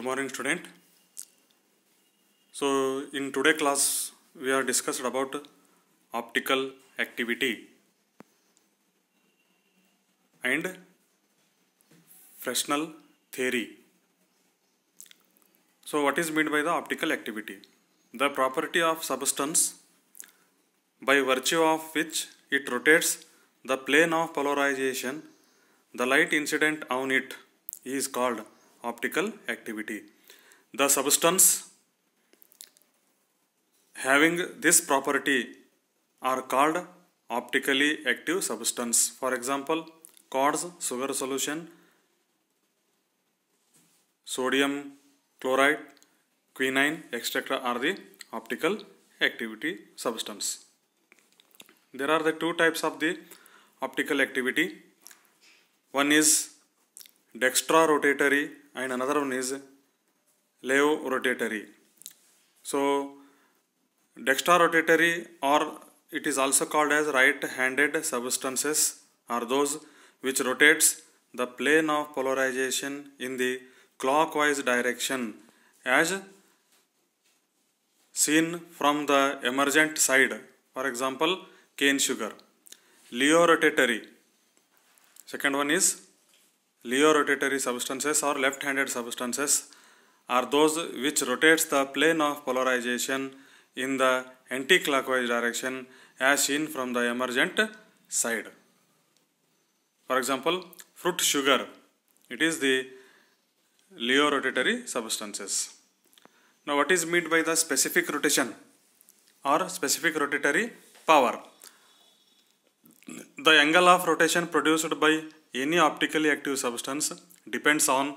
good morning student so in today class we are discussed about optical activity and fresnel theory so what is meant by the optical activity the property of substance by virtue of which it rotates the plane of polarization the light incident on it is called optical activity. The substance having this property are called optically active substance. For example, quartz sugar solution, sodium chloride, quinine, etc. are the optical activity substance. There are the two types of the optical activity. One is dextrorotatory and another one is rotatory. So rotatory or it is also called as right-handed substances are those which rotates the plane of polarization in the clockwise direction as seen from the emergent side for example cane sugar rotatory. second one is Leo rotatory substances or left-handed substances are those which rotates the plane of polarization in the anticlockwise direction as seen from the emergent side. For example, fruit sugar, it is the Leo rotatory substances. Now what is meant by the specific rotation or specific rotatory power? The angle of rotation produced by any optically active substance depends on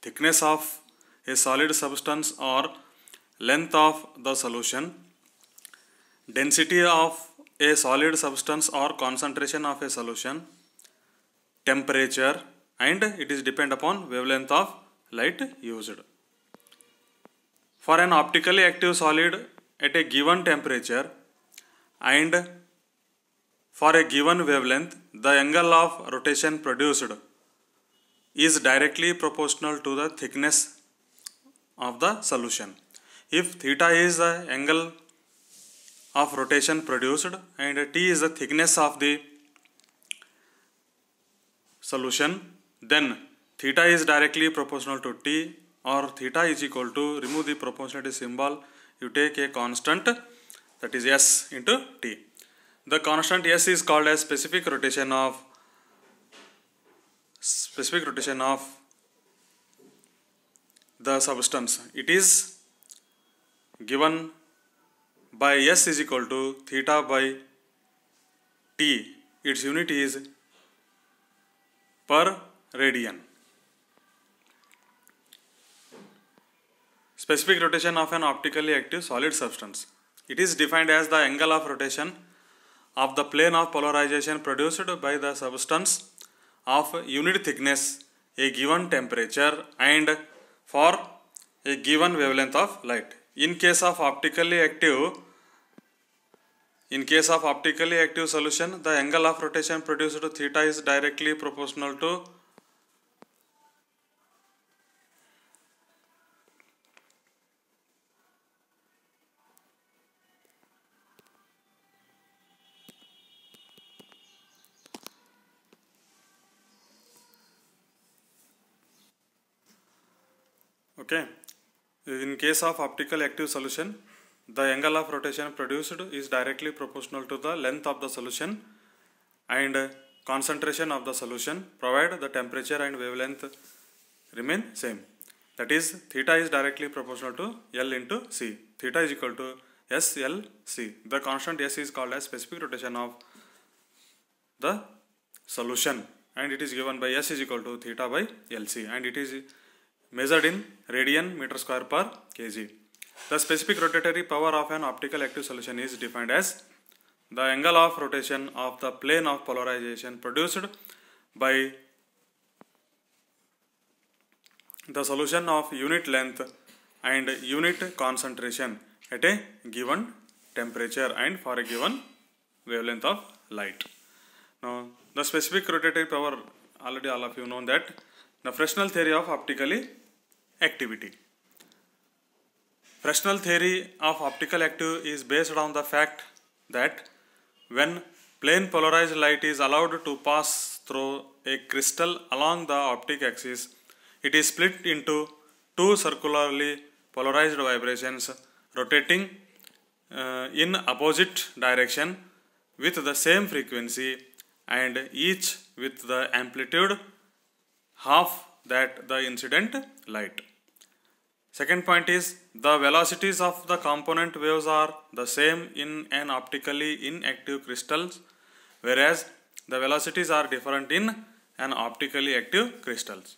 thickness of a solid substance or length of the solution, density of a solid substance or concentration of a solution, temperature and it is depend upon wavelength of light used. For an optically active solid at a given temperature and for a given wavelength, the angle of rotation produced is directly proportional to the thickness of the solution. If theta is the angle of rotation produced and t is the thickness of the solution, then theta is directly proportional to t or theta is equal to, remove the proportionality symbol, you take a constant that is s into t. The constant S is called as specific rotation of specific rotation of the substance. It is given by S is equal to theta by T. Its unit is per radian. Specific rotation of an optically active solid substance. It is defined as the angle of rotation of the plane of polarization produced by the substance of unit thickness, a given temperature and for a given wavelength of light. In case of optically active, in case of optically active solution, the angle of rotation produced theta is directly proportional to Okay. In case of optical active solution, the angle of rotation produced is directly proportional to the length of the solution and concentration of the solution provided the temperature and wavelength remain same. That is theta is directly proportional to L into C. Theta is equal to S L C. The constant S is called as specific rotation of the solution and it is given by S is equal to theta by L C and it is measured in radian meter square per kg. The specific rotatory power of an optical active solution is defined as the angle of rotation of the plane of polarization produced by the solution of unit length and unit concentration at a given temperature and for a given wavelength of light. Now, the specific rotatory power already all of you know that the Fresnel theory of optically activity. Fresnel theory of optical active is based on the fact that when plane polarized light is allowed to pass through a crystal along the optic axis, it is split into two circularly polarized vibrations rotating uh, in opposite direction with the same frequency and each with the amplitude half that the incident light. Second point is the velocities of the component waves are the same in an optically inactive crystals whereas the velocities are different in an optically active crystals.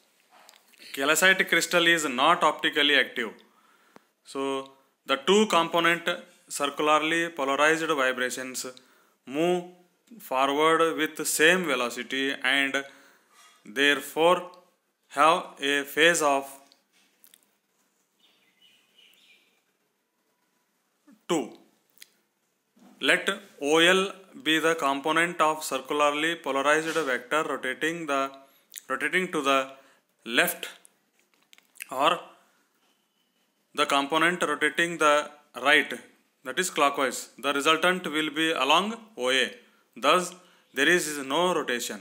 Calcite crystal is not optically active. So the two component circularly polarized vibrations move forward with same velocity and therefore have a phase of 2. Let OL be the component of circularly polarized vector rotating the rotating to the left or the component rotating the right that is clockwise the resultant will be along OA thus there is no rotation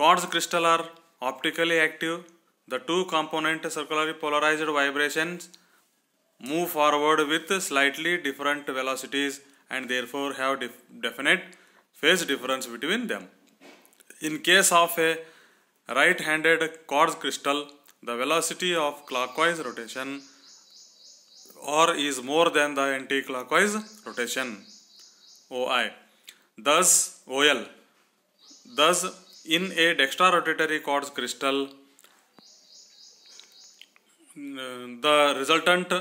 quartz crystal are optically active the two component circularly polarized vibrations move forward with slightly different velocities and therefore have def definite phase difference between them. In case of a right-handed quartz crystal, the velocity of clockwise rotation or is more than the anti-clockwise rotation OI. Thus OL. Thus in a dextrorotatory quartz crystal, uh, the resultant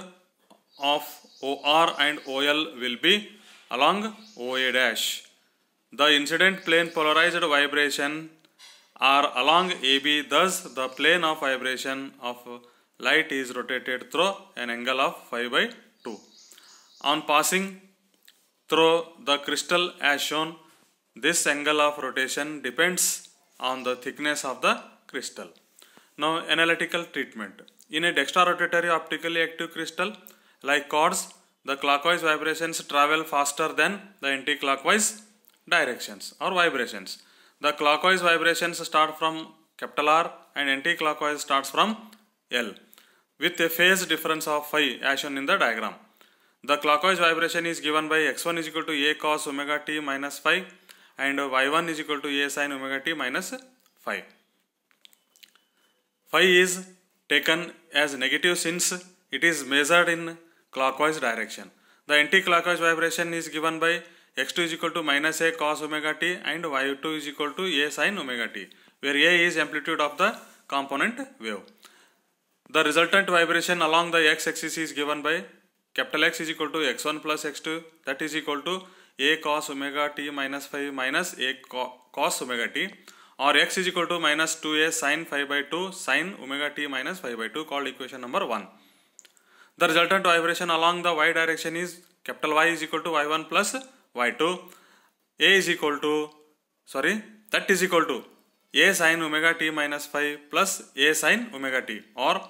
of OR and OL will be along OA dash. The incident plane polarized vibration are along AB thus the plane of vibration of light is rotated through an angle of 5 by 2. On passing through the crystal as shown this angle of rotation depends on the thickness of the crystal. Now analytical treatment. In a dextrorotatory optically active crystal like chords, the clockwise vibrations travel faster than the anti-clockwise directions or vibrations. The clockwise vibrations start from capital R and anti-clockwise starts from L with a phase difference of phi as shown in the diagram. The clockwise vibration is given by x1 is equal to a cos omega t minus phi and y1 is equal to a sin omega t minus phi. Phi is taken as negative since it is measured in clockwise direction. The anti-clockwise vibration is given by x2 is equal to minus a cos omega t and y2 is equal to a sin omega t, where a is amplitude of the component wave. The resultant vibration along the x-axis is given by capital X is equal to x1 plus x2 that is equal to a cos omega t minus 5 minus a co cos omega t or x is equal to minus 2a sin 5 by 2 sin omega t minus 5 by 2 called equation number 1. The resultant vibration along the y direction is capital Y is equal to y1 plus y2. A is equal to, sorry, that is equal to A sine omega t minus phi plus A sine omega t or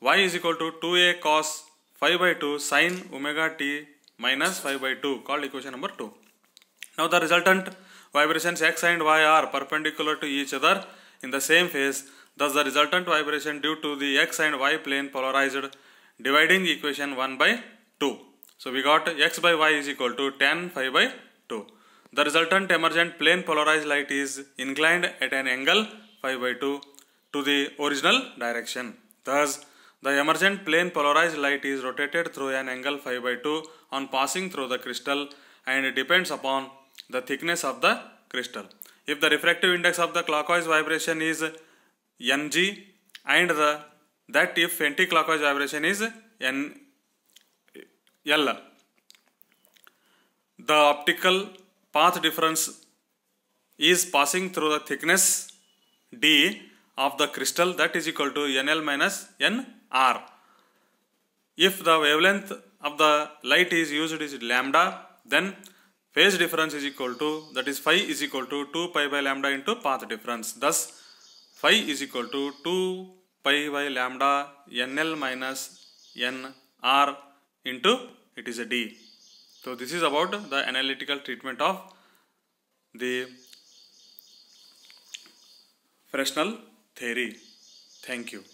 y is equal to 2A cos phi by 2 sine omega t minus 5 by 2 called equation number 2. Now the resultant vibrations x and y are perpendicular to each other in the same phase thus the resultant vibration due to the x and y plane polarized dividing equation 1 by 2. So we got x by y is equal to 10 phi by 2. The resultant emergent plane polarized light is inclined at an angle phi by 2 to the original direction. Thus, the emergent plane polarized light is rotated through an angle phi by 2 on passing through the crystal and depends upon the thickness of the crystal. If the refractive index of the clockwise vibration is Ng and the that if anticlockwise vibration is N L. The optical path difference is passing through the thickness D of the crystal that is equal to NL minus NR. If the wavelength of the light is used is lambda, then phase difference is equal to that is phi is equal to 2 pi by lambda into path difference. Thus, phi is equal to 2 pi by lambda nl minus nr into it is a d. So this is about the analytical treatment of the fractional theory. Thank you.